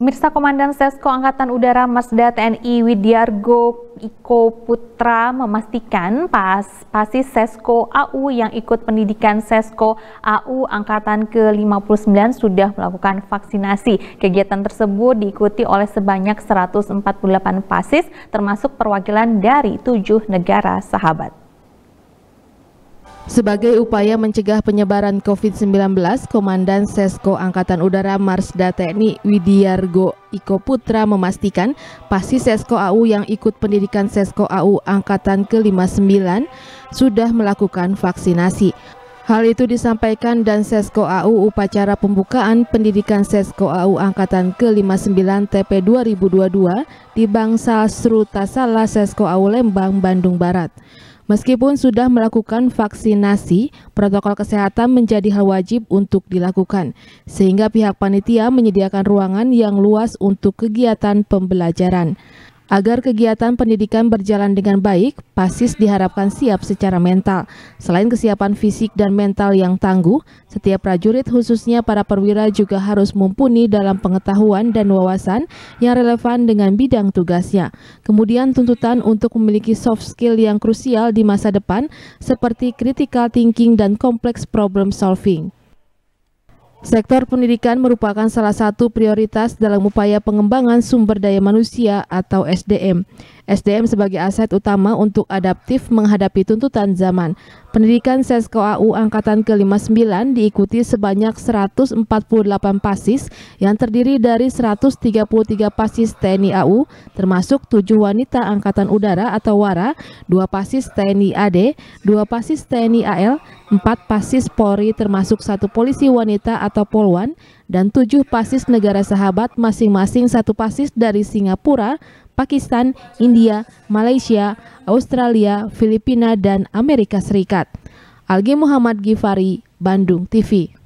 Mirsa Komandan Sesko Angkatan Udara Masda TNI Widiargo Iko Putra memastikan pas pasis Sesko AU yang ikut pendidikan Sesko AU Angkatan ke-59 sudah melakukan vaksinasi. Kegiatan tersebut diikuti oleh sebanyak 148 pasis termasuk perwakilan dari tujuh negara sahabat. Sebagai upaya mencegah penyebaran COVID-19, Komandan Sesko Angkatan Udara Marsda TNI Widiargo Iko Putra memastikan pasti Sesko AU yang ikut pendidikan Sesko AU Angkatan ke-59 sudah melakukan vaksinasi. Hal itu disampaikan dan Sesko AU upacara pembukaan pendidikan Sesko AU Angkatan ke-59 TP 2022 di Bangsa Srutasala Sesko AU Lembang, Bandung Barat. Meskipun sudah melakukan vaksinasi, protokol kesehatan menjadi hal wajib untuk dilakukan, sehingga pihak panitia menyediakan ruangan yang luas untuk kegiatan pembelajaran. Agar kegiatan pendidikan berjalan dengan baik, PASIS diharapkan siap secara mental. Selain kesiapan fisik dan mental yang tangguh, setiap prajurit khususnya para perwira juga harus mumpuni dalam pengetahuan dan wawasan yang relevan dengan bidang tugasnya. Kemudian tuntutan untuk memiliki soft skill yang krusial di masa depan seperti critical thinking dan complex problem solving. Sektor pendidikan merupakan salah satu prioritas dalam upaya pengembangan sumber daya manusia atau SDM. SDM sebagai aset utama untuk adaptif menghadapi tuntutan zaman. Pendidikan Sesko AU Angkatan ke-59 diikuti sebanyak 148 pasis yang terdiri dari 133 pasis TNI AU, termasuk 7 wanita Angkatan Udara atau WARA, 2 pasis TNI AD, 2 pasis TNI AL, 4 pasis Polri termasuk satu polisi wanita atau Polwan, dan tujuh pasis negara sahabat masing-masing satu pasis dari Singapura, Pakistan, India, Malaysia, Australia, Filipina, dan Amerika Serikat. Algi Muhammad Gifari, Bandung TV.